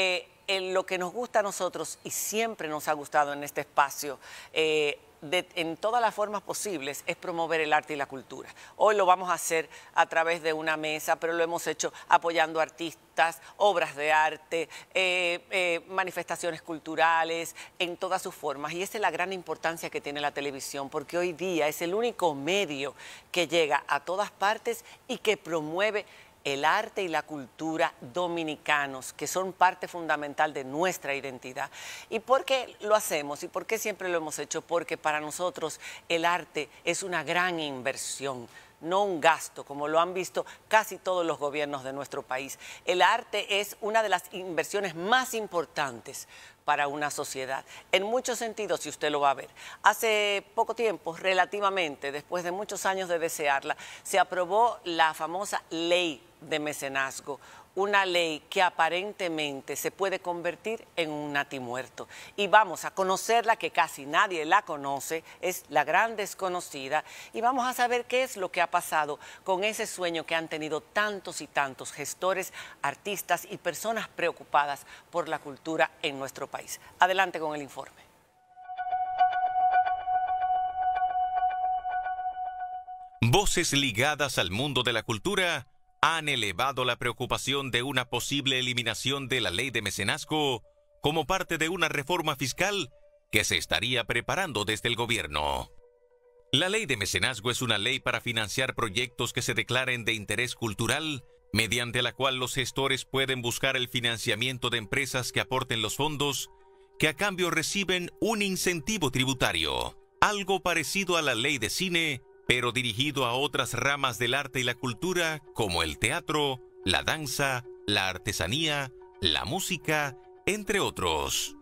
Eh, lo que nos gusta a nosotros y siempre nos ha gustado en este espacio, eh, en todas las formas posibles, es promover el arte y la cultura. Hoy lo vamos a hacer a través de una mesa, pero lo hemos hecho apoyando artistas, obras de arte, eh, manifestaciones culturales, en todas sus formas. Y esa es la gran importancia que tiene la televisión, porque hoy día es el único medio que llega a todas partes y que promueve el arte y la cultura dominicanos, que son parte fundamental de nuestra identidad. ¿Y por qué lo hacemos? ¿Y por qué siempre lo hemos hecho? Porque para nosotros el arte es una gran inversión no un gasto, como lo han visto casi todos los gobiernos de nuestro país. El arte es una de las inversiones más importantes, para una sociedad. En muchos sentidos, si usted lo va a ver. Hace poco tiempo, relativamente, después de muchos años de desearla, se aprobó la famosa ley de mecenazgo, una ley que aparentemente se puede convertir en un natimuerto. Y vamos a conocerla, que casi nadie la conoce, es la gran desconocida, y vamos a saber qué es lo que ha pasado con ese sueño que han tenido tantos y tantos gestores, artistas y personas preocupadas por la cultura en nuestro país. Adelante con el informe. Voces ligadas al mundo de la cultura han elevado la preocupación de una posible eliminación de la ley de mecenazgo como parte de una reforma fiscal que se estaría preparando desde el gobierno. La ley de mecenazgo es una ley para financiar proyectos que se declaren de interés cultural, mediante la cual los gestores pueden buscar el financiamiento de empresas que aporten los fondos, que a cambio reciben un incentivo tributario, algo parecido a la ley de cine pero dirigido a otras ramas del arte y la cultura como el teatro, la danza, la artesanía, la música, entre otros.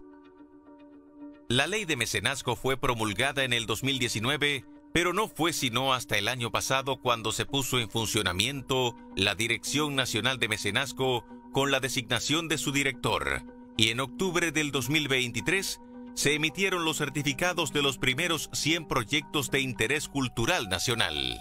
La ley de mecenazgo fue promulgada en el 2019, pero no fue sino hasta el año pasado cuando se puso en funcionamiento la Dirección Nacional de Mecenazgo con la designación de su director, y en octubre del 2023 se emitieron los certificados de los primeros 100 proyectos de interés cultural nacional.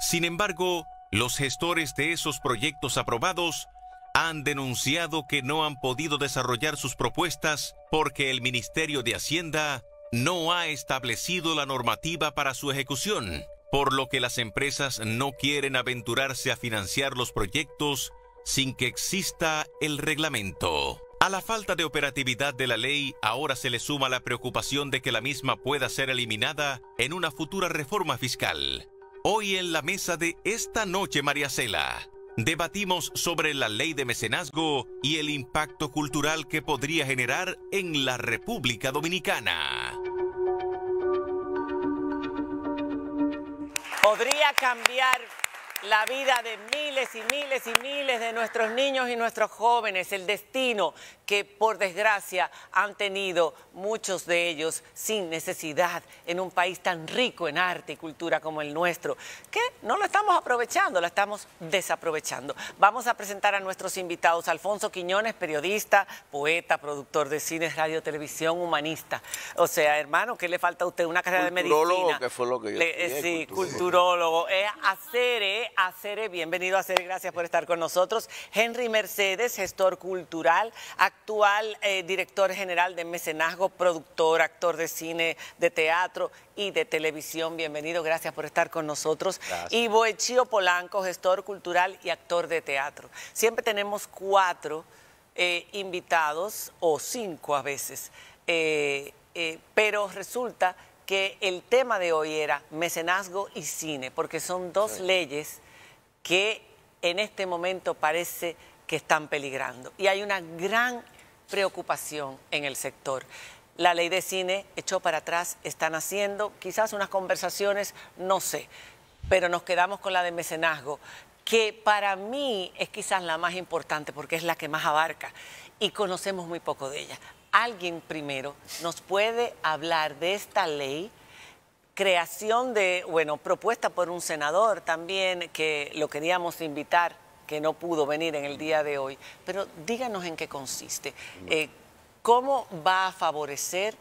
Sin embargo, los gestores de esos proyectos aprobados han denunciado que no han podido desarrollar sus propuestas porque el Ministerio de Hacienda no ha establecido la normativa para su ejecución, por lo que las empresas no quieren aventurarse a financiar los proyectos sin que exista el reglamento. A la falta de operatividad de la ley ahora se le suma la preocupación de que la misma pueda ser eliminada en una futura reforma fiscal. Hoy en la mesa de esta noche, María Cela, debatimos sobre la ley de mecenazgo y el impacto cultural que podría generar en la República Dominicana. Podría cambiar la vida de miles y miles y miles de nuestros niños y nuestros jóvenes, el destino que por desgracia han tenido muchos de ellos sin necesidad en un país tan rico en arte y cultura como el nuestro, que no lo estamos aprovechando, lo estamos desaprovechando. Vamos a presentar a nuestros invitados, Alfonso Quiñones, periodista, poeta, productor de cines, radio, televisión, humanista. O sea, hermano, ¿qué le falta a usted? Una carrera de medicina. Culturólogo, que fue lo que yo Sí, culturólogo. Eh, Acere, bienvenido a Acere, gracias por estar con nosotros. Henry Mercedes, gestor cultural, actor actual eh, director general de Mecenazgo, productor, actor de cine, de teatro y de televisión. Bienvenido, gracias por estar con nosotros. Y Boechío Polanco, gestor cultural y actor de teatro. Siempre tenemos cuatro eh, invitados, o cinco a veces, eh, pero resulta que el tema de hoy era mecenazgo y cine, porque son dos leyes que en este momento parece que están peligrando. Y hay una gran preocupación en el sector. La ley de cine echó para atrás, están haciendo quizás unas conversaciones, no sé, pero nos quedamos con la de mecenazgo, que para mí es quizás la más importante porque es la que más abarca y conocemos muy poco de ella. Alguien primero nos puede hablar de esta ley, creación de, bueno, propuesta por un senador también que lo queríamos invitar que no pudo venir en el día de hoy, pero díganos en qué consiste. Eh, ¿Cómo va a favorecer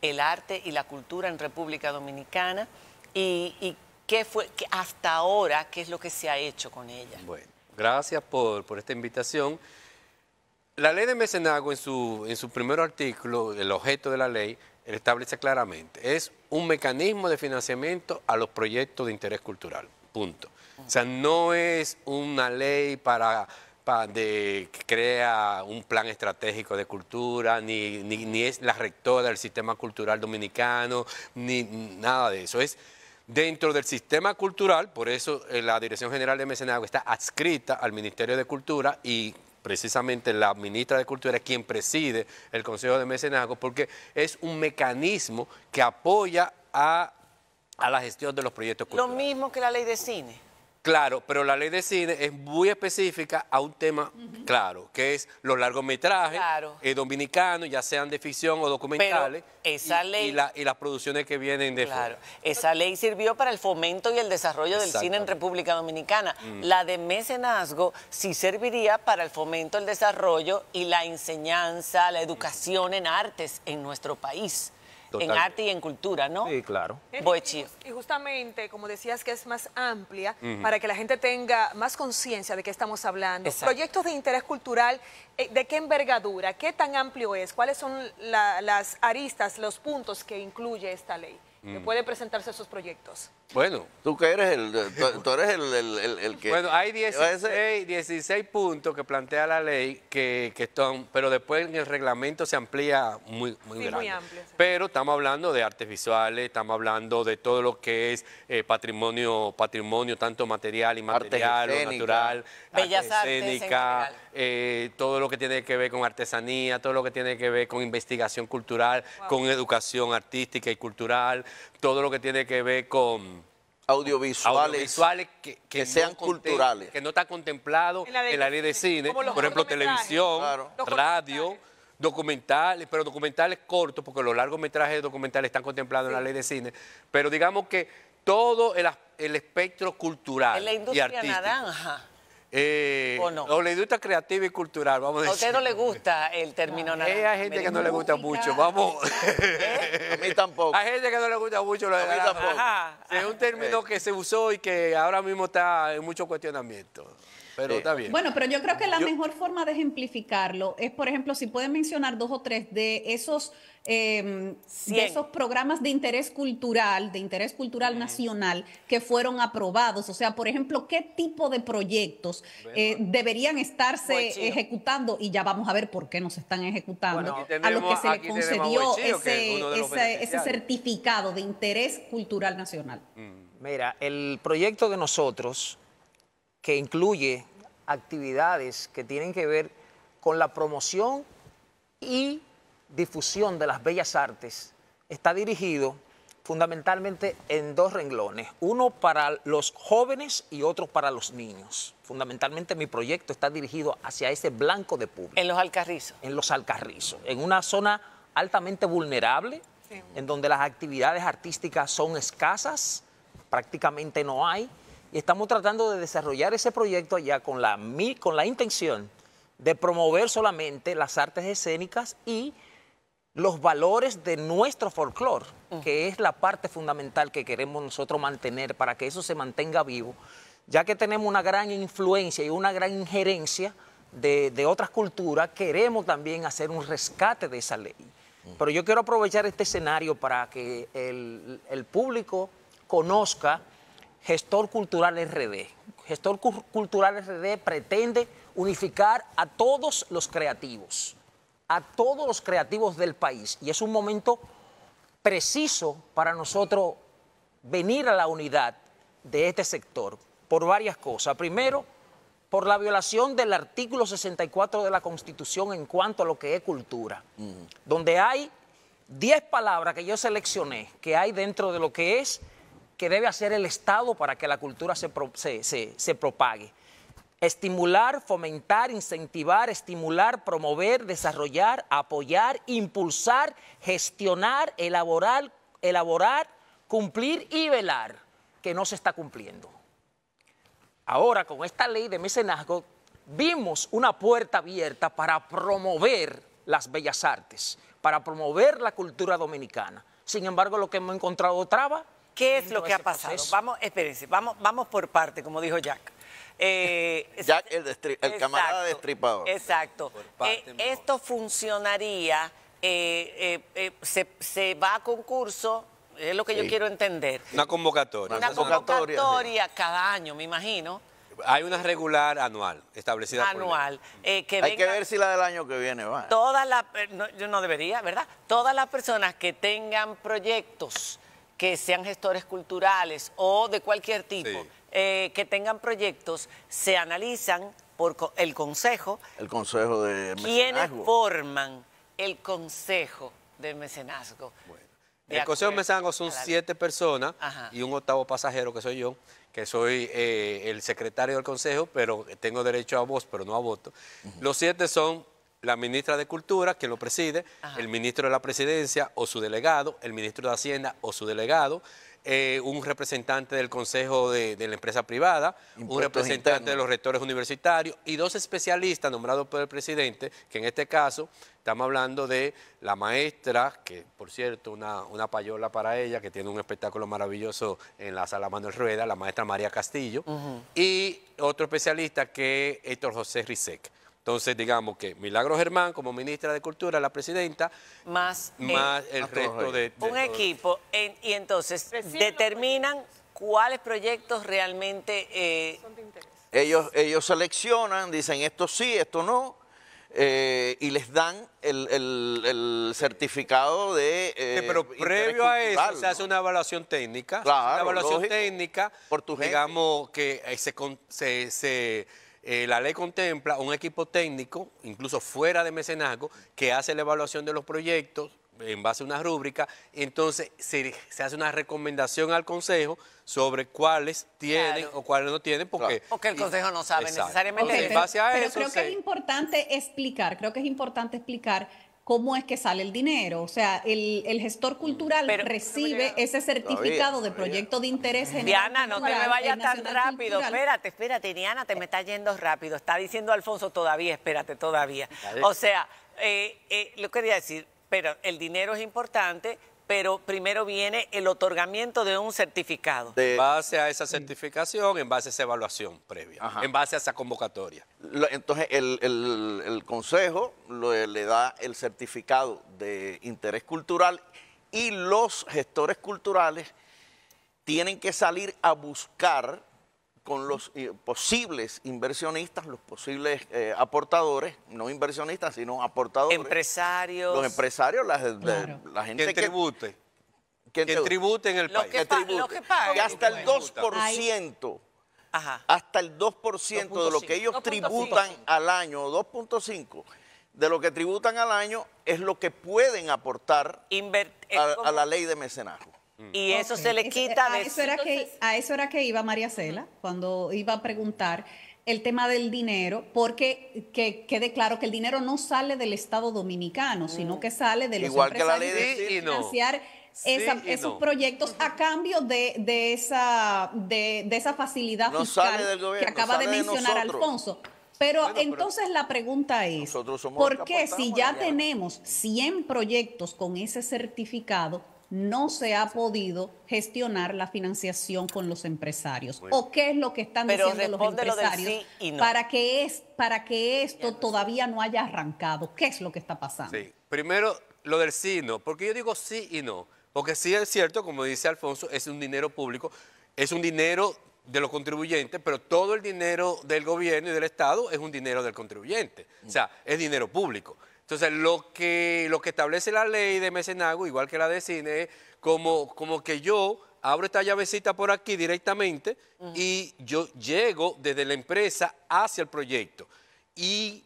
el arte y la cultura en República Dominicana? ¿Y, qué fue hasta ahora, qué es lo que se ha hecho con ella? Bueno, gracias por, esta invitación. La ley de Mecenago, en su, en su primer artículo, el objeto de la ley, establece claramente, es un mecanismo de financiamiento a los proyectos de interés cultural, punto. O sea, no es una ley para, de, que crea un plan estratégico de cultura, ni, ni, es la rectora del sistema cultural dominicano, ni nada de eso. Es dentro del sistema cultural, por eso eh, la Dirección General de Mecenago está adscrita al Ministerio de Cultura y precisamente la ministra de Cultura es quien preside el Consejo de Mecenago, porque es un mecanismo que apoya a, a la gestión de los proyectos culturales. Lo mismo que la ley de cine. Claro, pero la ley de cine es muy específica a un tema claro, que es los largometrajes eh, dominicanos, ya sean de ficción o documentales. esa y, ley. Y, las producciones que vienen de. Claro, esa ley sirvió para el fomento y el desarrollo del cine en República Dominicana. Mm. La de mecenazgo sí serviría para el fomento, el desarrollo y la enseñanza, la educación en artes en nuestro país en arte y en cultura, ¿no? Sí, claro. Y justamente, como decías, que es más amplia para que la gente tenga más conciencia de qué estamos hablando. Proyectos de interés cultural, eh, ¿de qué envergadura? ¿Qué tan amplio es? ¿Cuáles son las aristas, los puntos que incluye esta ley? Que mm. puede presentarse esos proyectos. Bueno. Tú que eres el, tú, eres el, que... Bueno, hay 16, puntos que plantea la ley que, están, pero después en el reglamento se amplía muy, muy grande. Pero estamos hablando de artes visuales, estamos hablando de todo lo que es eh, patrimonio, patrimonio tanto material, y material, natural, escénica, eh, todo lo que tiene que ver con artesanía, todo lo que tiene que ver con investigación cultural, con educación artística y cultural, todo lo que tiene que ver con audiovisuales, que, sean no culturales. Que no está contemplado en la, ley de cine, por ejemplo, televisión, radio, documentales. pero documentales cortos, porque los largometrajes de documentales están contemplados en la ley de cine, pero digamos que todo el, espectro cultural. En la industria y artístico. Eh, ¿O, no? o la industria creativa y cultural, vamos a decir. A usted no le gusta el término es Hay gente que no le gusta mucho, vamos. ¿Eh? A mí tampoco. Hay gente que no le gusta mucho. a mí tampoco. es un término que se usó y que ahora mismo está en mucho cuestionamiento. Pero está bien. Bueno, pero yo creo que la mejor forma de ejemplificarlo es, por ejemplo, si pueden mencionar dos o tres de esos, em, esos programas de interés cultural, de interés cultural nacional, que fueron aprobados. O sea, por ejemplo, ¿qué tipo de proyectos eh, deberían estarse ejecutando? Y ya vamos a ver por qué no se están ejecutando. a los que se le concedió ese, certificado de interés cultural nacional. Mira, el proyecto de nosotros que incluye actividades que tienen que ver con la promoción y difusión de las bellas artes. Está dirigido fundamentalmente en dos renglones, uno para los jóvenes y otro para los niños. Fundamentalmente mi proyecto está dirigido hacia ese blanco de público. En los alcarrizos. En los alcarrizos, en una zona altamente vulnerable, en donde las actividades artísticas son escasas, prácticamente no hay, y estamos tratando de desarrollar ese proyecto allá con la, con la intención de promover solamente las artes escénicas y los valores de nuestro folclore, que es la parte fundamental que queremos nosotros mantener para que eso se mantenga vivo, ya que tenemos una gran influencia y una gran injerencia de, otras culturas, queremos también hacer un rescate de esa ley. Pero yo quiero aprovechar este escenario para que el, el público conozca Gestor Cultural RD. Gestor Cultural RD pretende unificar a todos los creativos, a todos los creativos del país. Y es un momento preciso para nosotros venir a la unidad de este sector por varias cosas. Primero, por la violación del artículo 64 de la Constitución en cuanto a lo que es cultura, mm. donde hay 10 palabras que yo seleccioné que hay dentro de lo que es que debe hacer el Estado para que la cultura se, se, propague. Estimular, fomentar, incentivar, estimular, promover, desarrollar, apoyar, impulsar, gestionar, elaborar, elaborar, cumplir y velar, que no se está cumpliendo. Ahora, con esta ley de mecenazgo, vimos una puerta abierta para promover las bellas artes, para promover la cultura dominicana. Sin embargo, lo que hemos encontrado traba ¿Qué es lo que ha pasado? Vamos, espérense, vamos, vamos por parte, como dijo Jack. Eh, Jack, el, el camarada destripador. Exacto. Eh, esto funcionaría, eh, se, va a concurso, es lo que yo quiero entender. Una convocatoria. Una, convocatoria, cada año, me imagino. Hay una regular anual establecida. Anual. eh, que Hay que ver si la del año que viene va. Todas yo no debería, ¿verdad? Todas las personas que tengan proyectos que sean gestores culturales o de cualquier tipo, eh, que tengan proyectos, se analizan por el Consejo. El Consejo de Mecenazgo. ¿Quiénes forman el Consejo de Mecenazgo? el Consejo de Mecenazgo son siete personas y un octavo pasajero que soy yo, que soy eh, el secretario del Consejo, pero tengo derecho a voz, pero no a voto. Los siete son la ministra de Cultura, que lo preside, el ministro de la Presidencia o su delegado, el ministro de Hacienda o su delegado, eh, un representante del Consejo de, la Empresa Privada, un representante de los rectores universitarios y dos especialistas nombrados por el presidente, que en este caso estamos hablando de la maestra, que por cierto, una, payola para ella, que tiene un espectáculo maravilloso en la sala Manuel Rueda, la maestra María Castillo, y otro especialista que es Héctor José Rizek. Entonces, digamos que Milagro Germán, como ministra de Cultura, la presidenta, más, el, resto de, Un equipo, y entonces determinan cuáles proyectos realmente... Eh, ellos, ellos seleccionan, dicen esto sí, esto no, eh, y les dan el, certificado de... Eh, pero previo a eso se hace una evaluación técnica. Claro, una evaluación técnica, por digamos, que eh, se, se eh, la ley contempla un equipo técnico, incluso fuera de mecenazgo, que hace la evaluación de los proyectos en base a una rúbrica, entonces se, hace una recomendación al Consejo sobre cuáles tienen o cuáles no tienen, porque... el Consejo no sabe necesariamente. pero, creo que es importante explicar, creo que es importante explicar cómo es que sale el dinero. O sea, el, el gestor mm, cultural recibe ese certificado de proyecto de interés general. Diana, no te me vayas tan rápido. Espérate, espérate, Diana, te me está yendo rápido. Está diciendo Alfonso todavía, espérate, todavía. O sea, eh, eh, lo quería decir, pero el dinero es importante, pero primero viene el otorgamiento de un certificado. De... En base a esa certificación, en base a esa evaluación previa, en base a esa convocatoria. Entonces, el, consejo le da el certificado de interés cultural y los gestores culturales tienen que salir a buscar con los eh, posibles inversionistas, los posibles eh, aportadores, no inversionistas, sino aportadores. Empresarios. Los empresarios, la, gente que tribute. Que, que tribute en el país. Que, tribute. que, pague, hasta el 2%. Ajá. Hasta el 2%, de lo que ellos tributan al año, 2.5, de lo que tributan al año es lo que pueden aportar eh, a, a la ley de mecenazgo. Mm. Y eso se le quita. A, eso era que, a eso era que iba María Cela, cuando iba a preguntar el tema del dinero, porque que quede claro que el dinero no sale del Estado dominicano, mm. sino que sale de los Igual empresarios que la ley financiar esos proyectos a cambio de, esa, de, esa facilidad fiscal que acaba de mencionar Alfonso. Pero entonces la pregunta es, ¿por qué si ya tenemos 100 mm. proyectos con ese certificado, no se ha podido gestionar la financiación con los empresarios. ¿O qué es lo que están diciendo los empresarios para, que es, para esto todavía no haya arrancado? ¿Qué es lo que está pasando? Primero, lo del sí y no, porque yo digo sí y no, porque sí es cierto, como dice Alfonso, es un dinero público, es un dinero de los contribuyentes, pero todo el dinero del gobierno y del Estado es un dinero del contribuyente, o sea, es dinero público. Entonces, lo que, lo que establece la ley de Mecenago, igual que la de cine, es como, como que yo abro esta llavecita por aquí directamente y yo llego desde la empresa hacia el proyecto. Y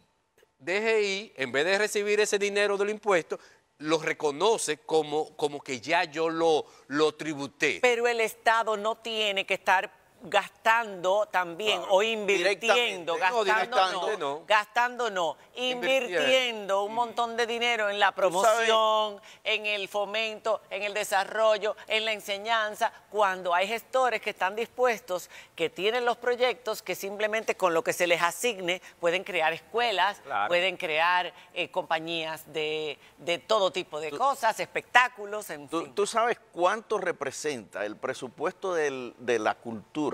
DGI, en vez de recibir ese dinero del impuesto, lo reconoce como, como que ya yo lo, lo tributé. Pero el Estado no tiene que estar gastando también o invirtiendo, gastando no, gastando no, invirtiendo un montón de dinero en la promoción, en el fomento, en el desarrollo, en la enseñanza, cuando hay gestores que están dispuestos, que tienen los proyectos, que simplemente con lo que se les asigne pueden crear escuelas, pueden crear eh, compañías de, de, todo tipo de cosas, espectáculos, en tú, sabes cuánto representa el presupuesto de la cultura?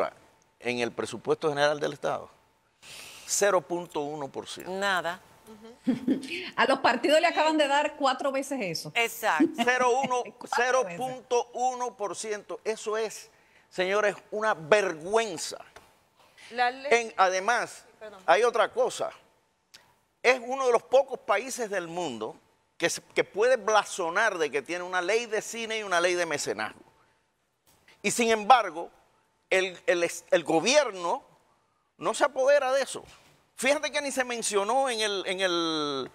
en el presupuesto general del Estado? 0.1%. Nada. A los partidos le acaban de dar cuatro veces eso. Exacto. 0.1%. Eso es, señores, una vergüenza. además, hay otra cosa. Es uno de los pocos países del mundo que, que puede blasonar de que tiene una ley de cine y una ley de mecenazgo. Y sin embargo, el, el, gobierno no se apodera de eso. Fíjate que ni se mencionó en el, en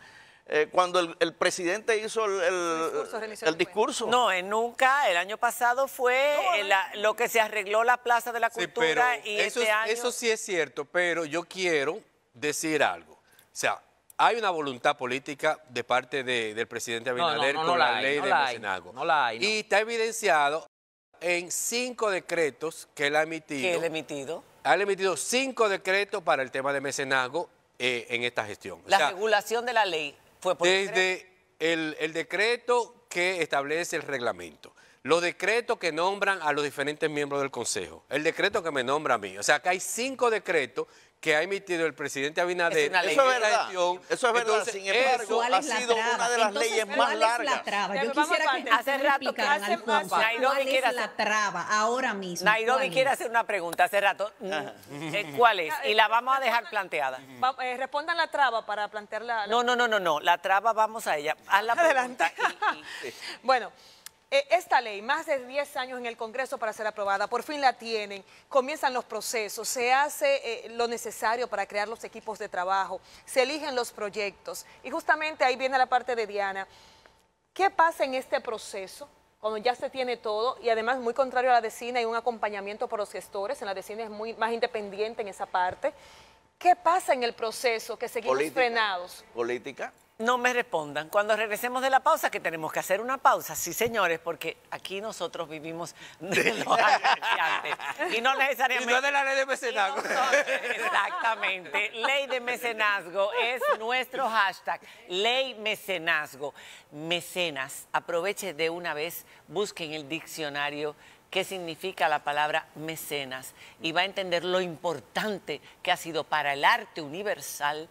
eh, cuando el, presidente hizo el, el, discurso, No, eh, nunca. El año pasado fue eh, lo que se arregló la Plaza de la Cultura y eso, este año... Eso sí es cierto, pero yo quiero decir algo. O sea, hay una voluntad política de parte del presidente Abinader con la, ley de Mesenago. No la hay. Y está evidenciado en cinco decretos que él ha emitido. ¿Qué ha emitido? Ha emitido cinco decretos para el tema de mecenazgo eh, en esta gestión. La regulación de la ley fue por Desde el, el decreto que establece el reglamento los decretos que nombran a los diferentes miembros del Consejo, el decreto que me nombra a mí. O sea, que hay cinco decretos que ha emitido el presidente Abinader. eso es verdad. Eso es verdad. Sin embargo, ha sido una de las leyes más largas. Yo quisiera que hace rato que hace Nairobi quiere hacer la traba ahora mismo. Nairobi quiere hacer una pregunta hace rato. Mm. Eh, ¿Cuál es? Y eh, la vamos a dejar planteada. Mm. Eh, respondan la traba para plantearla. La... No, no, no, no, no. La traba vamos a ella. Adelante. bueno. Eh, esta ley, más de 10 años en el Congreso para ser aprobada, por fin la tienen, comienzan los procesos, se hace eh, lo necesario para crear los equipos de trabajo, se eligen los proyectos. Y justamente ahí viene la parte de Diana. ¿Qué pasa en este proceso? Cuando ya se tiene todo, y además muy contrario a la decina, hay un acompañamiento por los gestores, en la decina es muy más independiente en esa parte. ¿Qué pasa en el proceso que seguimos frenados? Política. No me respondan. Cuando regresemos de la pausa, que tenemos que hacer una pausa, sí señores, porque aquí nosotros vivimos de los Y no necesariamente... Y no de la ley de mecenazgo. exactamente. Ley de mecenazgo es nuestro hashtag. Ley mecenazgo. Mecenas. Aproveche de una vez, busquen el diccionario qué significa la palabra mecenas y va a entender lo importante que ha sido para el arte universal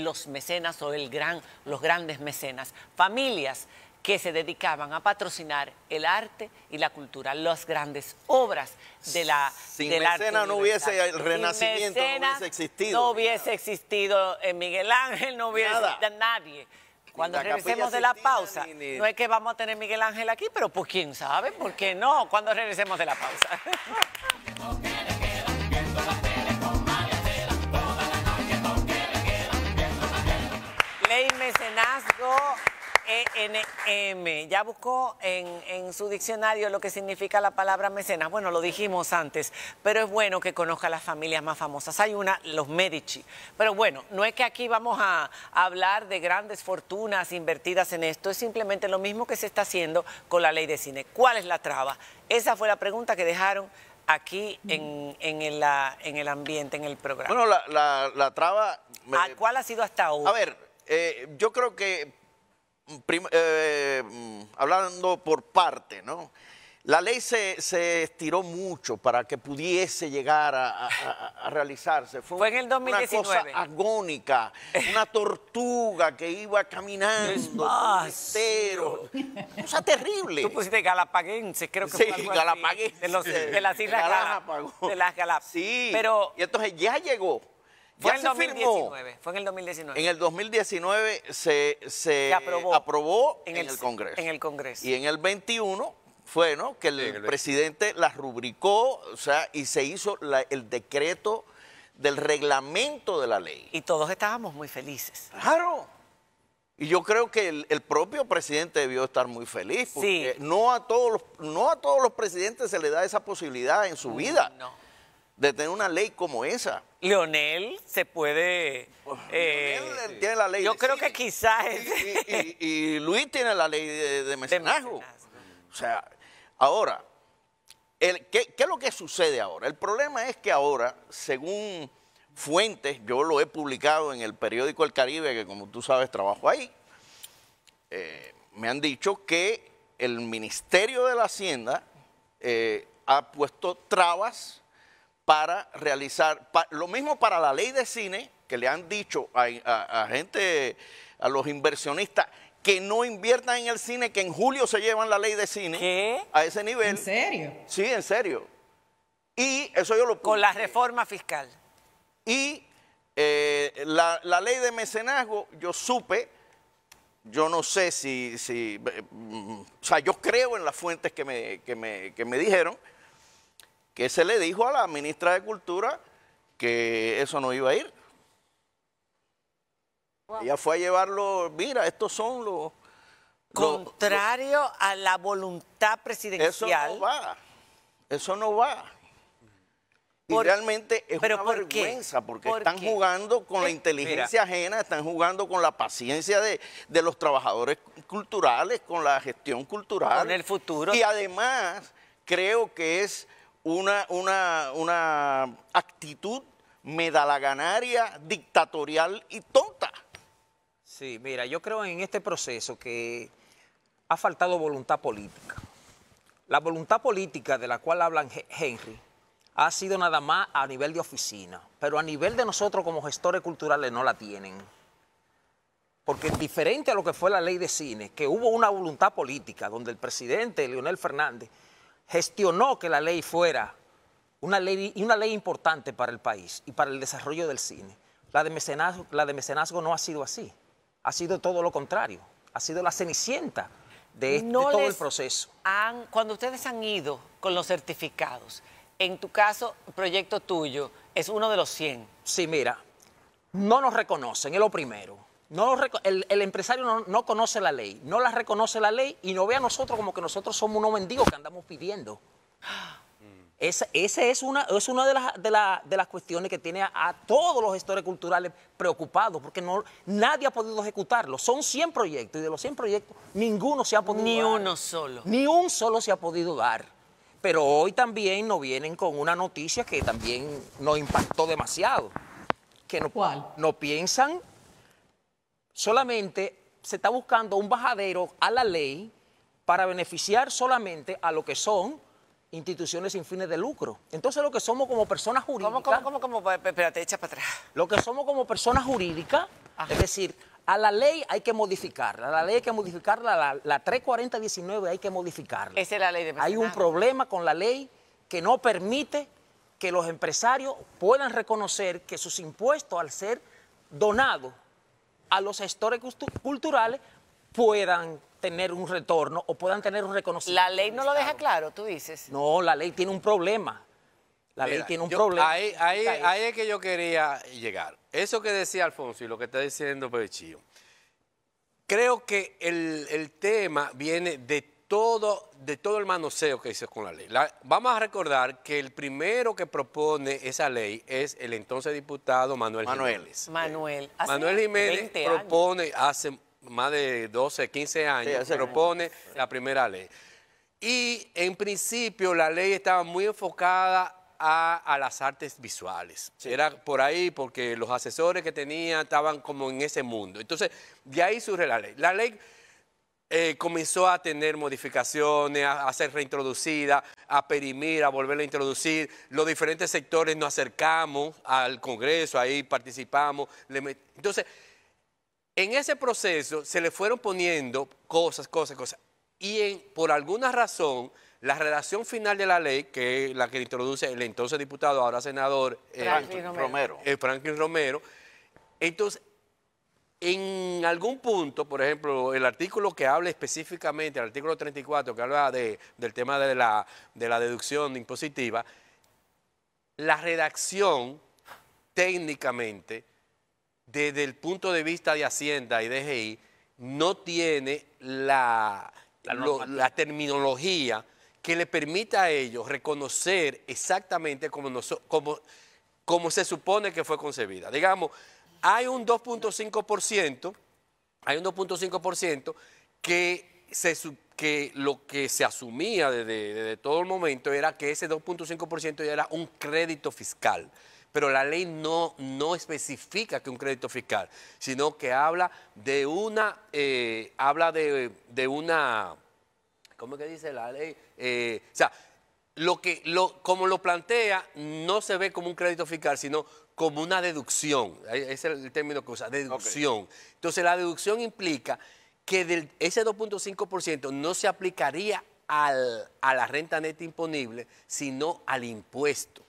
los mecenas o el gran, los grandes mecenas, familias que se dedicaban a patrocinar el arte y la cultura, las grandes obras de la Sin mecenas no hubiese el renacimiento, no hubiese existido. No hubiese existido en eh, Miguel Ángel, no hubiese existido nadie. Cuando regresemos de la pausa, no es que vamos a tener Miguel Ángel aquí, pero pues quién sabe, ¿por qué no? Cuando regresemos de la pausa. E ya buscó en, su diccionario lo que significa la palabra mecenas. Bueno, lo dijimos antes, pero es bueno que conozca las familias más famosas. Hay una, los Medici. Pero bueno, no es que aquí vamos a, hablar de grandes fortunas invertidas en esto, es simplemente lo mismo que se está haciendo con la ley de cine. ¿Cuál es la traba? Esa fue la pregunta que dejaron aquí en, el, en el ambiente, en el programa. Bueno, la, traba... ¿Cuál ha sido hasta ahora? A ver eh, yo creo que, eh, mm, hablando por parte, ¿no? La ley se, se, estiró mucho para que pudiese llegar a, realizarse. Fue, en el 2019. Una cosa agónica, una tortuga que iba caminando. Cero. Cosa terrible. Tú pusiste galapaguense, creo que sí, fue algo así, de, de, las Islas Galápagos. De las Galápagos. Sí. Pero, y entonces ya llegó fue en el 2019. Fue en el 2019. En el 2019 se, aprobó, en, el, Congreso. En el Congreso. Y en el 21 fue, ¿no? Que el, presidente la rubricó, o sea, y se hizo el decreto del reglamento de la ley. Y todos estábamos muy felices. Claro. Y yo creo que el, propio presidente debió estar muy feliz, porque no, a todos los, no a todos los presidentes se le da esa posibilidad en su mm, vida. No de tener una ley como esa. Leonel se puede. Eh, Leonel tiene la ley. Yo creo que quizás. Y, Luis tiene la ley de, mecenazgo. O sea, ahora, el, ¿qué, es lo que sucede ahora? El problema es que ahora, según fuentes, yo lo he publicado en el periódico El Caribe, que como tú sabes trabajo ahí, eh, me han dicho que el Ministerio de la Hacienda eh, ha puesto trabas para realizar, lo mismo para la ley de cine, que le han dicho a, gente, a los inversionistas, que no inviertan en el cine, que en julio se llevan la ley de cine a ese nivel. ¿En serio? Sí, en serio. Y eso yo lo... Con la reforma fiscal. Y eh, la, ley de mecenazgo, yo supe, yo no sé si, mm, o sea, yo creo en las fuentes que me, que que me dijeron, que se le dijo a la ministra de Cultura que eso no iba a ir. Ella fue a llevarlo, mira, estos son los... Contrario a la voluntad presidencial. Eso no va, eso no va. Y realmente es una vergüenza porque están jugando con la eh, inteligencia ajena, están jugando con la paciencia de, de, los trabajadores culturales, con la gestión cultural. Con el futuro. Y además creo que es una, una, una actitud medalaganaria, dictatorial y tonta. Sí, mira, yo creo en este proceso que ha faltado voluntad política. La voluntad política de la cual habla Henry ha sido nada más a nivel de oficina, pero a nivel de nosotros como gestores culturales no la tienen. Porque diferente a lo que fue la ley de cine, que hubo una voluntad política donde el presidente Leonel Fernández gestionó que la ley fuera una ley, una ley importante para el país y para el desarrollo del cine. La de, mecenazgo, de no ha sido así, ha sido todo lo contrario, ha sido la cenicienta de, este, todo el proceso. cuando ustedes han ido con los certificados, en tu caso, proyecto tuyo, es uno de los 100. Sí, mira, no nos reconocen, es lo primero el, empresario no, conoce la ley, no la reconoce la ley y no ve a nosotros como que nosotros somos unos mendigos que andamos pidiendo. Mm. Esa, es una, es una de, las, de, las cuestiones que tiene a, todos los gestores culturales preocupados, porque no, nadie ha podido ejecutarlo. Son 100 proyectos y de los 100 proyectos ninguno se ha podido dar. Ni uno solo. Ni un solo se ha podido dar. Pero hoy también nos vienen con una noticia que también nos impactó demasiado. Que ¿Cuál? no piensan solamente se está buscando un bajadero a la ley para beneficiar solamente a lo que son instituciones sin fines de lucro. Entonces lo que somos como personas jurídicas... ¿Cómo, cómo, cómo? Pues, pues, espérate, echa para atrás. Lo que somos como personas jurídicas, es decir, a la ley hay que modificarla, la ley hay que modificarla, la, 34019 hay que modificarla. Esa es la ley de Hay un problema con la ley que no permite que los empresarios puedan reconocer que sus impuestos al ser donados a los sectores culturales puedan tener un retorno o puedan tener un reconocimiento. La ley no lo deja claro, tú dices. No, la ley tiene un problema. La ley tiene un problema. Ahí, es que yo quería llegar. Eso que decía Alfonso y lo que está diciendo Chío. Creo que el, el tema viene de todo, de todo el manoseo que hizo con la ley. vamos a recordar que el primero que propone esa ley es el entonces diputado Manuel, Manuel. Jiménez. Manuel. Manuel Jiménez propone hace más de 12, 15 años, propone la primera ley. Y en principio la ley estaba muy enfocada a, las artes visuales. Era por ahí porque los asesores que tenía estaban como en ese mundo. Entonces, de ahí surge la ley. La ley eh, comenzó a tener modificaciones, a, ser reintroducida, a perimir, a volverla a introducir. Los diferentes sectores nos acercamos al Congreso, ahí participamos. Entonces, en ese proceso se le fueron poniendo cosas, cosas, cosas. Y por alguna razón, la redacción final de la ley, que es la que introduce el entonces diputado, ahora senador, eh, Franklin Romero. Eh, Franklin Romero entonces, en algún punto, por ejemplo, el artículo que habla específicamente, el artículo 34, que habla del tema de la, deducción impositiva, la redacción técnicamente, desde el punto de vista de Hacienda y DGI, no tiene la, terminología que le permita a ellos reconocer exactamente como, se supone que fue concebida. Digamos, hay un 2.5%, hay un 2.5% que, lo que se asumía desde, todo el momento era que ese 2.5% ya era un crédito fiscal pero la ley no, no, especifica que un crédito fiscal, sino que habla de una, eh, habla de, una, ¿cómo que dice la ley? Eh, o sea, lo que, como lo plantea, no se ve como un crédito fiscal, sino como una deducción. Ese es el término que usa, deducción. Entonces, la deducción implica que ese 2.5% no se aplicaría a la renta neta imponible, sino al impuesto.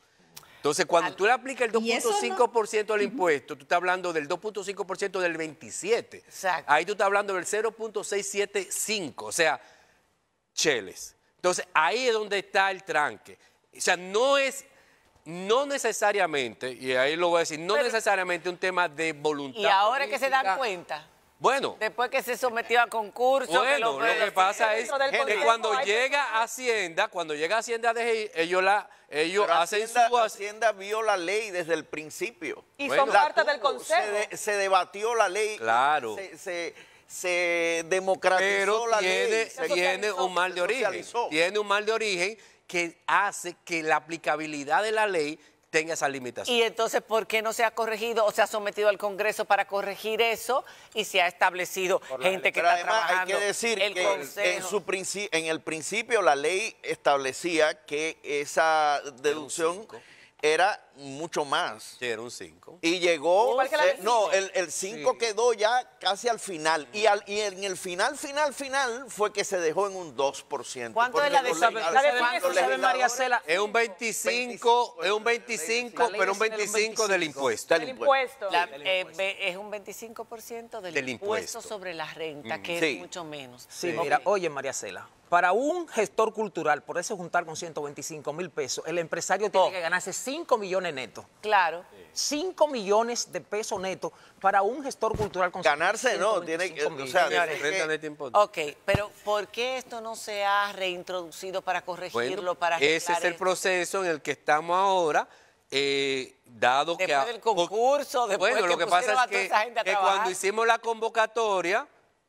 Entonces, cuando tú le aplicas el 2.5% al impuesto, tú estás hablando del 2.5% del 27. Ahí tú estás hablando del 0.675, o sea, cheles. Entonces, ahí es donde está el tranque. O sea, no es no necesariamente, y ahí lo voy a decir, no necesariamente un tema de voluntad. Y ahora es que se dan cuenta. Bueno. Después que se sometió a concurso. Bueno, lo, que pasa es que cuando llega Hacienda, cuando llega Hacienda a ellos la. Ellos hacen Hacienda, su... Hacienda vio la ley desde el principio. Y son parte del Consejo. Se, debatió la ley. Claro. Se, se, democratizó la ley. Tiene un mal de origen. Tiene un mal de origen que hace que la aplicabilidad de la ley tenga esa limitación. Y entonces, ¿por qué no se ha corregido o se ha sometido al Congreso para corregir eso y se ha establecido gente que está además, trabajando? Hay que decir que en, su en el principio la ley establecía que esa deducción era mucho más. Sí, era un 5. Y llegó. no, el 5 quedó ya casi al final. Y, y, en el final, final, final fue que se dejó en un 2%. ¿Cuánto es la de la María Cela? Es un 25, es un 25, pero un 25 del impuesto. Del eh, impuesto. es un 25% del, impuesto. sobre la renta, que es mm. mucho menos. Sí, mira, oye, María Cela. Para un gestor cultural, por eso juntar con 125 mil pesos, el empresario tiene oh. que ganarse 5 millones netos. Claro. 5 millones de pesos netos para un gestor cultural con Ganarse no, tiene que. O sea, Ok, pero ¿por qué esto no se ha reintroducido para corregirlo? Ese es el proceso en el que estamos ahora. Eh, dado que. Después del concurso, después bueno, que lo que pasa es que cuando hicimos la convocatoria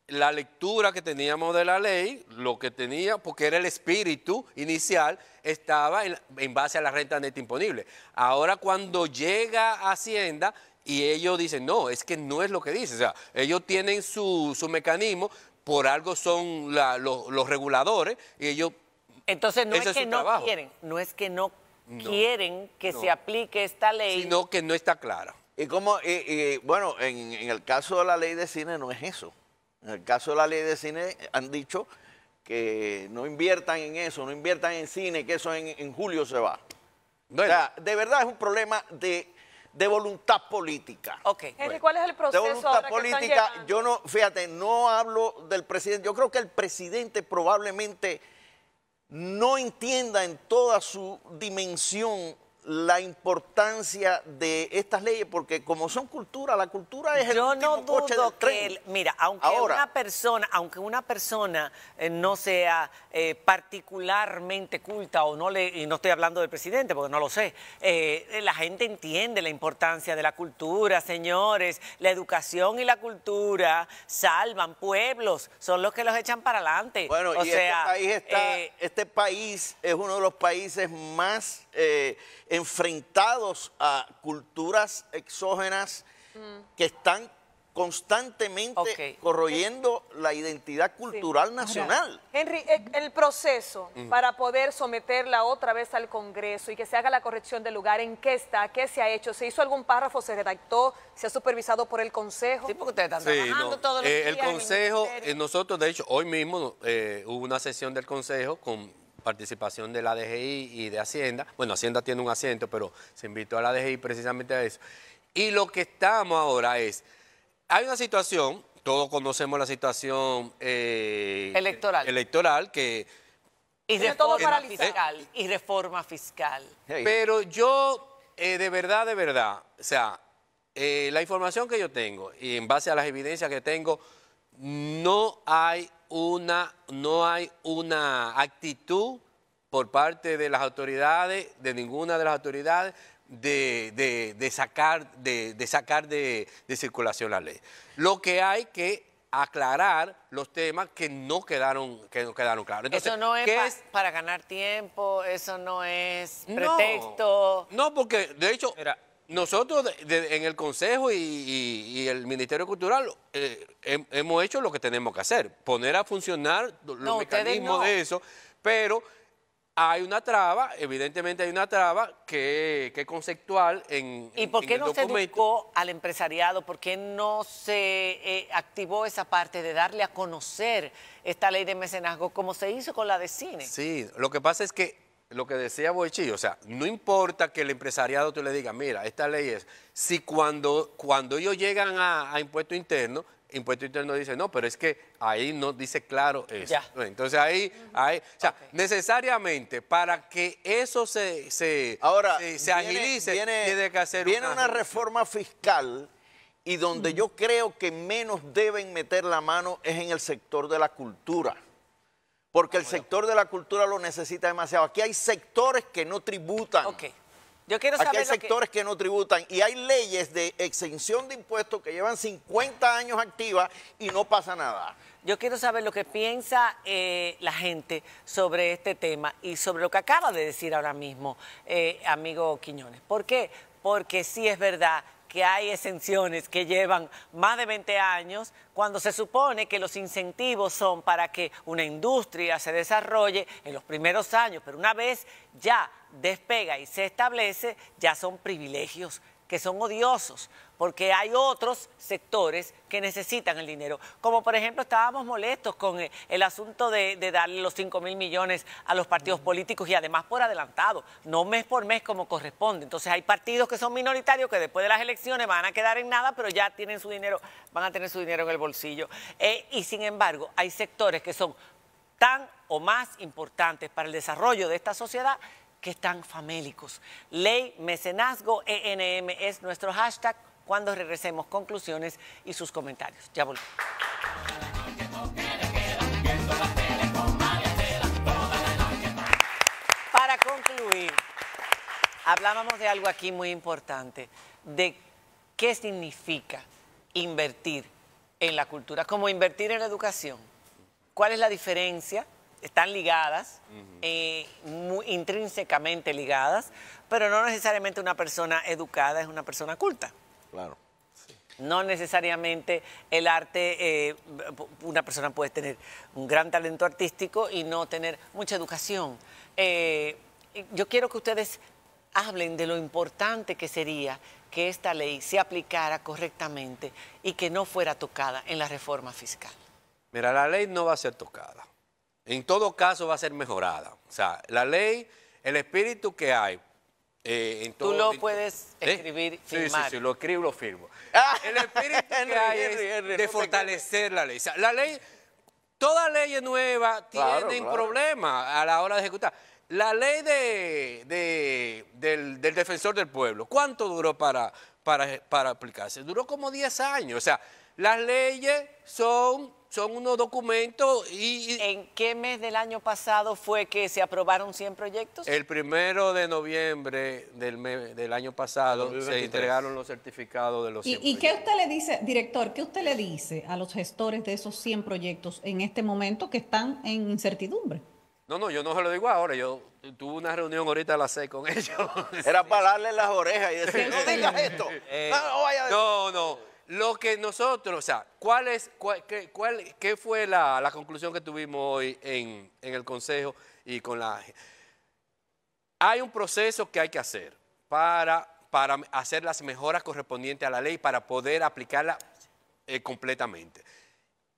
la lectura que teníamos de la ley, lo que tenía, porque era el espíritu inicial, estaba en, base a la renta neta imponible. Ahora cuando llega Hacienda y ellos dicen, no, es que no es lo que dice, o sea, ellos tienen su, mecanismo, por algo son los, reguladores y ellos... Entonces no es, que no quieren, no es que no, quieren que se aplique esta ley. Sino que no está clara. Y como, bueno, en el caso de la ley de cine no es eso. En el caso de la ley de cine han dicho que no inviertan en eso, no inviertan en cine, que eso en, julio se va. O sea, de verdad es un problema de, voluntad política. ¿cuál es el proceso? De voluntad política, yo no, fíjate, no hablo del presidente. Yo creo que el presidente probablemente no entienda en toda su dimensión la importancia de estas leyes, porque como son cultura, la cultura es el Yo no dudo coche mira, aunque una persona, aunque una persona eh, no sea eh, particularmente culta o no le, y no estoy hablando del presidente porque no lo sé, eh, la gente entiende la importancia de la cultura, señores, la educación y la cultura salvan pueblos, son los que los echan para adelante. Bueno, y este sea, este país es uno de los países más enfrentados a culturas exógenas mm. que están constantemente corroyendo la identidad cultural nacional. Henry, e, el proceso mm. para poder someterla otra vez al Congreso y que se haga la corrección del lugar, ¿en qué está? ¿Qué se ha hecho? ¿Se hizo algún párrafo? ¿Se redactó? ¿Se ha supervisado por el Consejo? Sí, porque ustedes están trabajando todos los eh, días El Consejo, eh, nosotros de hecho hoy mismo eh, hubo una sesión del Consejo con participación de la DGI y de Hacienda. Bueno, Hacienda tiene un asiento, pero se invitó a la DGI precisamente a eso. Y lo que estamos ahora es, hay una situación, todos conocemos la situación eh, electoral. electoral, que... Y reforma, todo para fiscal, y reforma fiscal. Pero yo, eh, de verdad, de verdad, o sea, eh, la información que yo tengo y en base a las evidencias que tengo, no hay una, no hay una actitud por parte de las autoridades, de ninguna de las autoridades, de, de sacar, de, circulación la ley. Lo que hay que aclarar los temas que no quedaron, que no quedaron claros. eso no es, para ganar tiempo, eso no es pretexto. No, porque de hecho... Nosotros en el Consejo y, el Ministerio Cultural eh, hemos hecho lo que tenemos que hacer, poner a funcionar los mecanismos de eso, pero hay una traba, evidentemente hay una traba que, es conceptual en ¿Y por qué no se educó al empresariado? ¿Por qué no se eh, activó esa parte de darle a conocer esta ley de mecenazgo como se hizo con la de cine? Sí, lo que pasa es que lo que decía Boechillo, o sea, no importa que el empresariado tú le diga, mira, esta ley es, si cuando, cuando ellos llegan a, impuesto interno, impuesto interno dice, no, pero es que ahí no dice claro eso. Entonces ahí, o sea, necesariamente para que eso se, se, agilice, tiene que hacer viene una, reforma fiscal y donde yo creo que menos deben meter la mano es en el sector de la cultura porque el sector de la cultura lo necesita demasiado. Aquí hay sectores que no tributan. Ok. Yo quiero saber Aquí hay sectores que... no tributan y hay leyes de exención de impuestos que llevan 50 años activas y no pasa nada. Yo quiero saber lo que piensa eh, la gente sobre este tema y sobre lo que acaba de decir ahora mismo, eh, amigo Quiñones. ¿Por qué? Porque sí es verdad que hay exenciones que llevan más de 20 años, cuando se supone que los incentivos son para que una industria se desarrolle en los primeros años, pero una vez ya despega y se establece, ya son privilegios que son odiosos porque hay otros sectores que necesitan el dinero. Como por ejemplo estábamos molestos con eh, el, asunto de, darle los 5 mil millones a los partidos políticos y además por adelantado, no mes por mes como corresponde. Entonces hay partidos que son minoritarios que después de las elecciones van a quedar en nada, pero ya tienen su dinero, van a tener su dinero en el bolsillo. Eh, y sin embargo hay sectores que son tan o más importantes para el desarrollo de esta sociedad que están famélicos. Ley Mecenazgo ENM es nuestro hashtag cuando regresemos conclusiones y sus comentarios. Ya volvemos. Para concluir, hablábamos de algo aquí muy importante, de qué significa invertir en la cultura, como invertir en la educación. ¿Cuál es la diferencia? Están ligadas, eh, intrínsecamente ligadas, pero no necesariamente una persona educada es una persona culta. Claro. No necesariamente el arte, eh, una persona puede tener un gran talento artístico y no tener mucha educación. Eh, yo quiero que ustedes hablen de lo importante que sería que esta ley se aplicara correctamente y que no fuera tocada en la reforma fiscal. Mira, la ley no va a ser tocada. En todo caso va a ser mejorada. O sea, la ley, el espíritu que hay eh, Tú lo puedes ¿Eh? escribir, firmar. Sí, sí, sí, lo escribo lo firmo. Ah. el espíritu que es de fortalecer la ley. la ley, toda ley nueva tiene un problema a la hora de ejecutar. La ley del, defensor del pueblo, ¿cuánto duró para, para, para aplicarse? Duró como 10 años. O sea, las leyes son son unos documentos y, ¿En qué mes del año pasado fue que se aprobaron 100 proyectos? El primero de noviembre del, del año pasado se entregaron los certificados de los 100 ¿Y, ¿Y, qué usted le dice, director, qué usted le dice a los gestores de esos 100 proyectos en este momento que están en incertidumbre? No, no, yo no se lo digo ahora, yo tuve una reunión ahorita a las con ellos. Era para darle las orejas y decir, no eh, digas esto. Eh, no. no lo que nosotros, o sea, ¿cuál es, cuál, qué, fue la, conclusión que tuvimos hoy en, el Consejo y con la... Hay un proceso que hay que hacer para, hacer las mejoras correspondientes a la ley para poder aplicarla eh, completamente.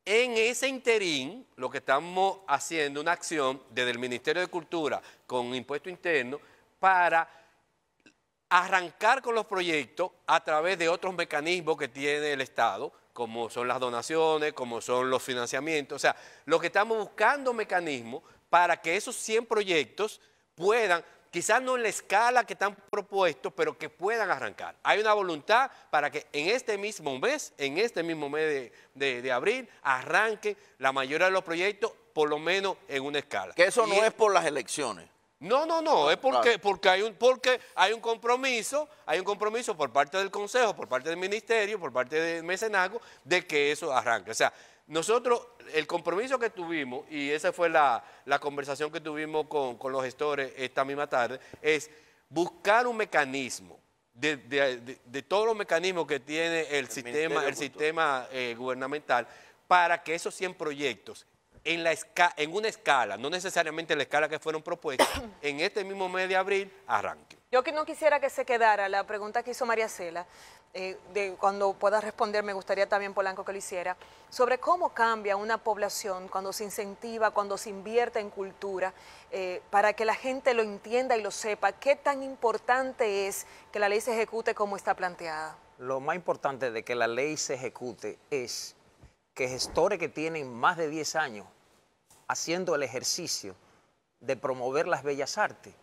En ese interín, lo que estamos haciendo, una acción desde el Ministerio de Cultura con impuesto interno para arrancar con los proyectos a través de otros mecanismos que tiene el Estado, como son las donaciones, como son los financiamientos. O sea, lo que estamos buscando mecanismos para que esos 100 proyectos puedan, quizás no en la escala que están propuestos, pero que puedan arrancar. Hay una voluntad para que en este mismo mes, en este mismo mes de, abril, arranquen la mayoría de los proyectos, por lo menos en una escala. Que eso no es por las elecciones. No, no, no, es porque, porque, hay un, porque hay un compromiso, hay un compromiso por parte del Consejo, por parte del Ministerio, por parte del mecenago de que eso arranque. O sea, nosotros, el compromiso que tuvimos, y esa fue la, conversación que tuvimos con, los gestores esta misma tarde, es buscar un mecanismo de, todos los mecanismos que tiene el, sistema, el sistema eh, gubernamental para que esos 100 proyectos en, una escala, no necesariamente la escala que fueron propuestas, en este mismo mes de abril arranque. Yo que no quisiera que se quedara la pregunta que hizo María Cela, eh, cuando pueda responder, me gustaría también Polanco que lo hiciera, sobre cómo cambia una población cuando se incentiva, cuando se invierte en cultura, eh, para que la gente lo entienda y lo sepa, qué tan importante es que la ley se ejecute como está planteada. Lo más importante de que la ley se ejecute es que gestores que tienen más de 10 años haciendo el ejercicio de promover las bellas artes,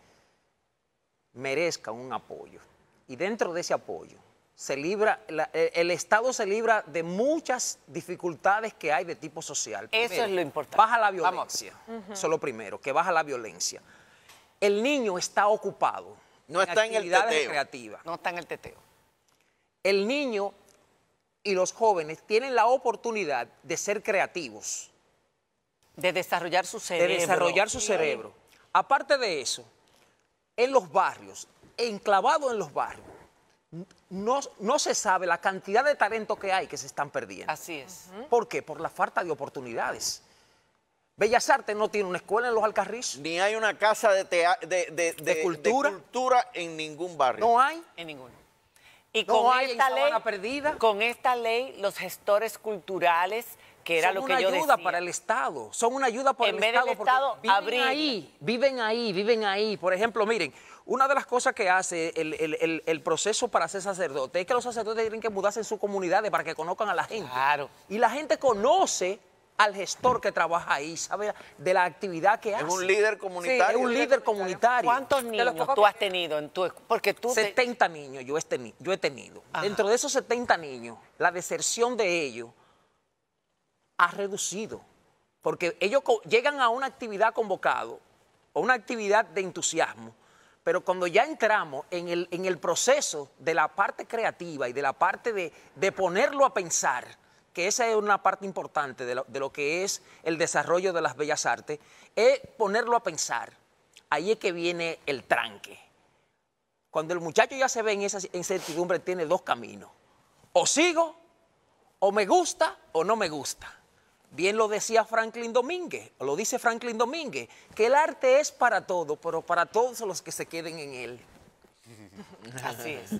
merezca un apoyo. Y dentro de ese apoyo, se libra, eh, el Estado se libra de muchas dificultades que hay de tipo social. Eso es lo importante. Baja la violencia. Eso es lo primero, que baja la violencia. El niño está ocupado. No está en el teteo. Creativas. No está en el teteo. El niño y los jóvenes tienen la oportunidad de ser creativos. De desarrollar su cerebro. De desarrollar su cerebro. Aparte de eso, en los barrios, enclavado en los barrios, no, no se sabe la cantidad de talento que hay que se están perdiendo. Así es. ¿Por qué? Por la falta de oportunidades. Bellas Artes no tiene una escuela en los Alcarrizos. Ni hay una casa de, de, de, cultura. en ningún barrio. No hay. En ningún. Y con hay esta ley, perdida. con esta ley, los gestores culturales que era lo que yo decía. Son una ayuda para el Estado, son una ayuda para en el vez Estado. Del viven ahí, viven ahí, viven ahí. Por ejemplo, miren, una de las cosas que hace el, proceso para ser sacerdote es que los sacerdotes tienen que mudarse en sus comunidades para que conozcan a la gente. Claro. Y la gente conoce al gestor que trabaja ahí, sabe de la actividad que hace. Es un líder comunitario. es un líder comunitario. ¿Cuántos niños tú has tenido en tu porque tú 70 niños yo he, tenido. Dentro de esos 70 niños, la deserción de ellos ha reducido, porque ellos llegan a una actividad convocado, o una actividad de entusiasmo, pero cuando ya entramos en el, proceso de la parte creativa y de la parte de, ponerlo a pensar, que esa es una parte importante de lo, que es el desarrollo de las bellas artes, es ponerlo a pensar. Ahí es que viene el tranque. Cuando el muchacho ya se ve en esa incertidumbre, tiene dos caminos. O sigo, o me gusta, o no me gusta. Bien lo decía Franklin Domínguez, o lo dice Franklin Domínguez, que el arte es para todo, pero para todos los que se queden en él. Así es.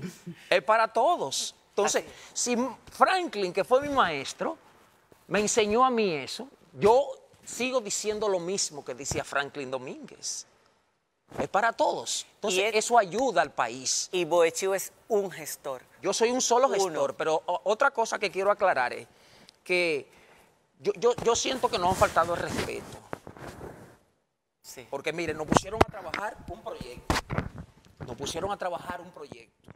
Es para todos. Entonces, si Franklin, que fue mi maestro, me enseñó a mí eso, yo sigo diciendo lo mismo que decía Franklin Domínguez. Es para todos. Entonces, eso ayuda al país. Y Boechio es un gestor. Yo soy un solo gestor, pero otra cosa que quiero aclarar es que yo, siento que nos han faltado el respeto. Porque miren, nos pusieron a trabajar un proyecto. Nos pusieron a trabajar un proyecto.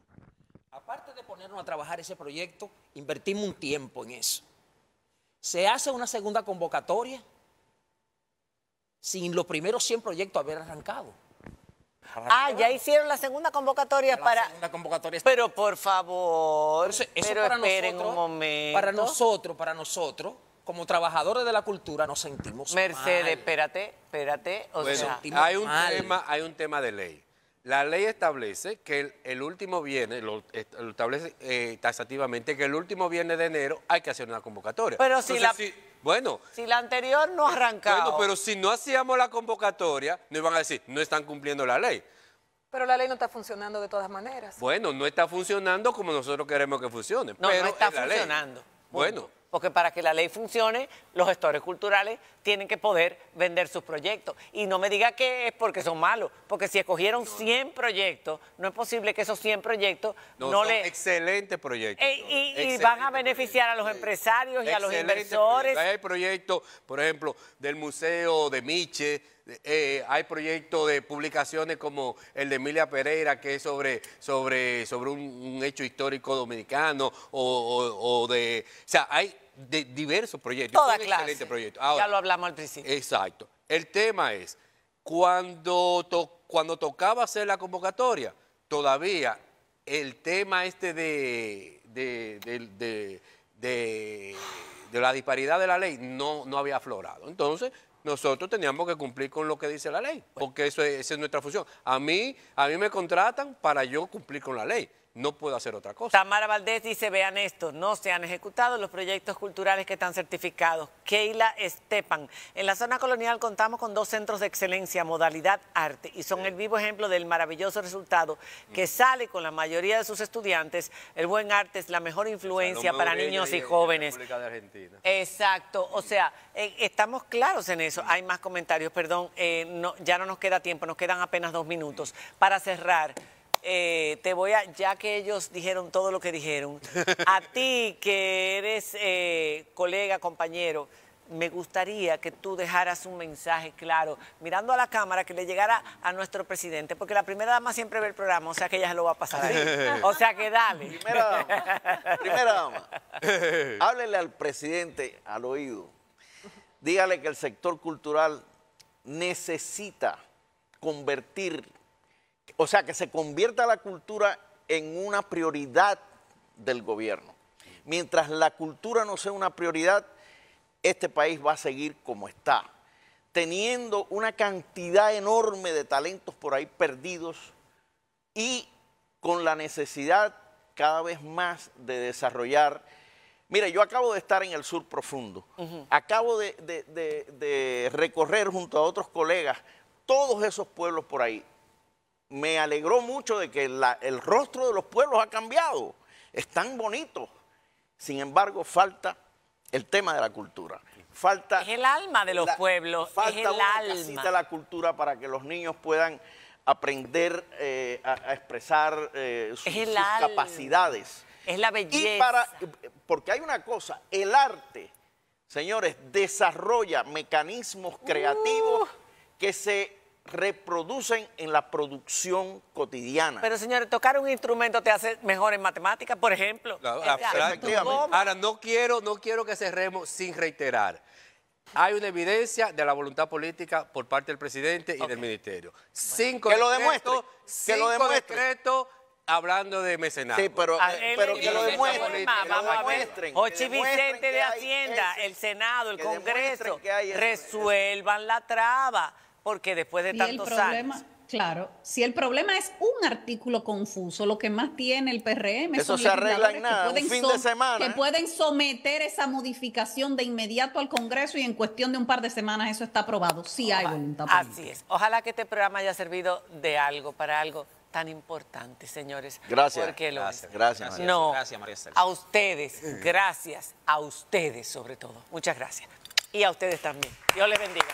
Aparte de ponernos a trabajar ese proyecto, invertimos un tiempo en eso. Se hace una segunda convocatoria sin los primeros 100 proyectos haber arrancado. Ah, ya hicieron la segunda convocatoria para. Segunda convocatoria. Pero por favor. esperen un momento. Para nosotros, para nosotros, como trabajadores de la cultura, nos sentimos Mercedes, espérate, espérate. hay un, tema, hay un tema de ley. La ley establece que el, último viernes, lo, establece eh, taxativamente, que el último viernes de enero hay que hacer una convocatoria. Pero si la... bueno. Si la anterior no arrancaba. Bueno, pero si no hacíamos la convocatoria, nos iban a decir, no están cumpliendo la ley. Pero la ley no está funcionando de todas maneras. Bueno, no está funcionando como nosotros queremos que funcione. No, pero no está funcionando. Bueno porque para que la ley funcione, los gestores culturales tienen que poder vender sus proyectos. Y no me diga que es porque son malos, porque si escogieron 100 proyectos, no es posible que esos 100 proyectos no, no son Excelentes proyectos. Eh, y, van a beneficiar a los empresarios y a los inversores. Hay proyectos, por ejemplo, del Museo de Miche, eh, hay proyectos de publicaciones como el de Emilia Pereira, que es sobre, sobre, sobre un, hecho histórico dominicano, o, de. O sea, hay de diversos proyectos. Toda clase. proyecto. ya lo hablamos al principio. Exacto. El tema es, cuando, cuando tocaba hacer la convocatoria, todavía el tema este de, de, la disparidad de la ley no, no había aflorado. Entonces, nosotros teníamos que cumplir con lo que dice la ley, porque eso esa es nuestra función. A mí, a mí me contratan para yo cumplir con la ley no puedo hacer otra cosa. Tamara Valdés dice, vean esto, no se han ejecutado los proyectos culturales que están certificados. Keila Estepan, en la zona colonial contamos con dos centros de excelencia, modalidad arte, y son el vivo ejemplo del maravilloso resultado que mm. sale con la mayoría de sus estudiantes. El buen arte es la mejor influencia para niños y, jóvenes. Exacto, o sea, eh, estamos claros en eso. Mm. Hay más comentarios, perdón, eh, no, ya no nos queda tiempo, nos quedan apenas dos minutos. Para cerrar... Eh, te voy a, ya que ellos dijeron todo lo que dijeron, a ti que eres eh, colega, compañero, me gustaría que tú dejaras un mensaje claro, mirando a la cámara, que le llegara a nuestro presidente, porque la primera dama siempre ve el programa, o sea que ella se lo va a pasar ahí. O sea que dale. Primera dama, primera dama, háblele al presidente al oído, dígale que el sector cultural necesita convertir o sea, que se convierta la cultura en una prioridad del gobierno. Mientras la cultura no sea una prioridad, este país va a seguir como está, teniendo una cantidad enorme de talentos por ahí perdidos y con la necesidad cada vez más de desarrollar. Mira, yo acabo de estar en el sur profundo, acabo de recorrer junto a otros colegas todos esos pueblos por ahí me alegró mucho de que el rostro de los pueblos ha cambiado. Están bonitos. Sin embargo, falta el tema de la cultura. Falta es el alma de los pueblos. Falta el alma. la cultura para que los niños puedan aprender eh, a, expresar eh, sus, capacidades. Es la belleza. Y para, porque hay una cosa, el arte, señores, desarrolla mecanismos creativos uh. que se reproducen en la producción cotidiana. Pero señores, tocar un instrumento te hace mejor en matemáticas, por ejemplo. Claro, eh, Ahora, no quiero, no quiero que cerremos sin reiterar. Hay una evidencia de la voluntad política por parte del presidente y del ministerio. cinco que lo demuestre, que lo demuestre. hablando de mecenazgo. Sí, pero, ah, eh, que lo demuestren. Vamos Ochi Vicente de Hacienda, el Senado, el Congreso, resuelvan la traba. Porque después de tantos años. Claro, si el problema es un artículo confuso, lo que más tiene el PRM Eso se arregla en nada, un fin de semana, que ¿eh? pueden someter esa modificación de inmediato al Congreso y en cuestión de un par de semanas eso está aprobado. si hay voluntad política. Así es. Ojalá que este programa haya servido de algo, para algo tan importante, señores. Gracias. Porque lo gracias, gracias, No, gracias, María A ustedes, gracias a ustedes sobre todo. Muchas gracias. Y a ustedes también. Dios les bendiga.